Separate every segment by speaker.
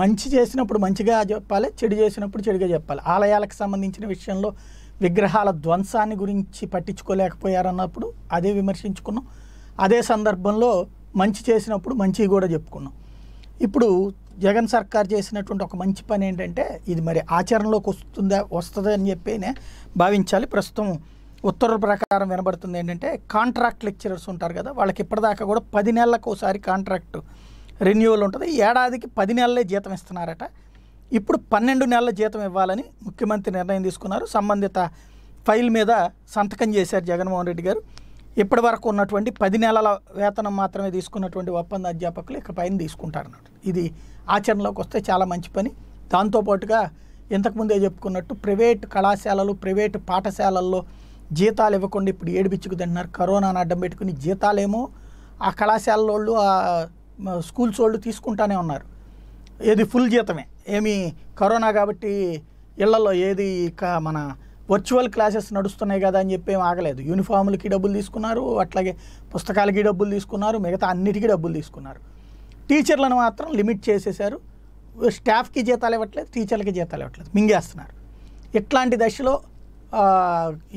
Speaker 1: మంచి చేసినప్పుడు మంచిగా చెప్పాలి చెడు చేసినప్పుడు చెడుగా చెప్పాలి ఆలయాలకు సంబంధించిన విషయంలో విగ్రహాల ధ్వంసాన్ని గురించి పట్టించుకోలేకపోయారన్నప్పుడు అదే విమర్శించుకున్నాం అదే సందర్భంలో మంచి చేసినప్పుడు మంచి కూడా చెప్పుకున్నాం ఇప్పుడు జగన్ సర్కార్ చేసినటువంటి ఒక మంచి పని ఏంటంటే ఇది మరి ఆచరణలోకి వస్తుందా వస్తుందా అని చెప్పినే భావించాలి ప్రస్తుతం ఉత్తర్వుల ప్రకారం వినబడుతుంది ఏంటంటే కాంట్రాక్ట్ లెక్చరర్స్ ఉంటారు కదా వాళ్ళకి ఇప్పటిదాకా కూడా పది నెలలకు ఒకసారి కాంట్రాక్టు రెన్యువల్ ఉంటుంది ఏడాదికి పది నెలలే జీతం ఇస్తున్నారట ఇప్పుడు పన్నెండు నెలల జీతం ఇవ్వాలని ముఖ్యమంత్రి నిర్ణయం తీసుకున్నారు సంబంధిత ఫైల్ మీద సంతకం చేశారు జగన్మోహన్ రెడ్డి గారు ఇప్పటి వరకు ఉన్నటువంటి పది నెలల వేతనం మాత్రమే తీసుకున్నటువంటి ఒప్పంద అధ్యాపకులు ఇక పైన తీసుకుంటారన్నమాట ఇది ఆచరణలోకి వస్తే చాలా మంచి పని దాంతోపాటుగా ఇంతకుముందే చెప్పుకున్నట్టు ప్రైవేట్ కళాశాలలు ప్రైవేట్ పాఠశాలల్లో జీతాలు ఇవ్వకుండా ఇప్పుడు ఏడుపిచ్చుకు కరోనాను అడ్డం పెట్టుకుని జీతాలేమో ఆ కళాశాలలో ఆ స్కూల్స్ వాళ్ళు తీసుకుంటానే ఉన్నారు ఏది ఫుల్ జీతమే ఏమి కరోనా కాబట్టి ఇళ్లలో ఏది మన వర్చువల్ క్లాసెస్ నడుస్తున్నాయి కదా అని చెప్పి ఏం ఆగలేదు యూనిఫామ్లకి డబ్బులు తీసుకున్నారు అట్లాగే పుస్తకాలకి డబ్బులు తీసుకున్నారు మిగతా అన్నిటికీ డబ్బులు తీసుకున్నారు టీచర్లను మాత్రం లిమిట్ చేసేసారు స్టాఫ్కి జీతాలు ఇవ్వట్లేదు టీచర్లకి జీతాలు ఇవ్వట్లేదు మింగేస్తున్నారు ఇట్లాంటి దశలో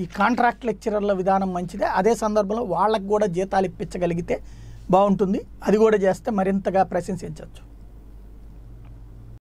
Speaker 1: ఈ కాంట్రాక్ట్ లెక్చరర్ల విధానం మంచిదే అదే సందర్భంలో వాళ్ళకు కూడా జీతాలు ఇప్పించగలిగితే బాగుంటుంది అది కూడా చేస్తే మరింతగా ప్రశంసించవచ్చు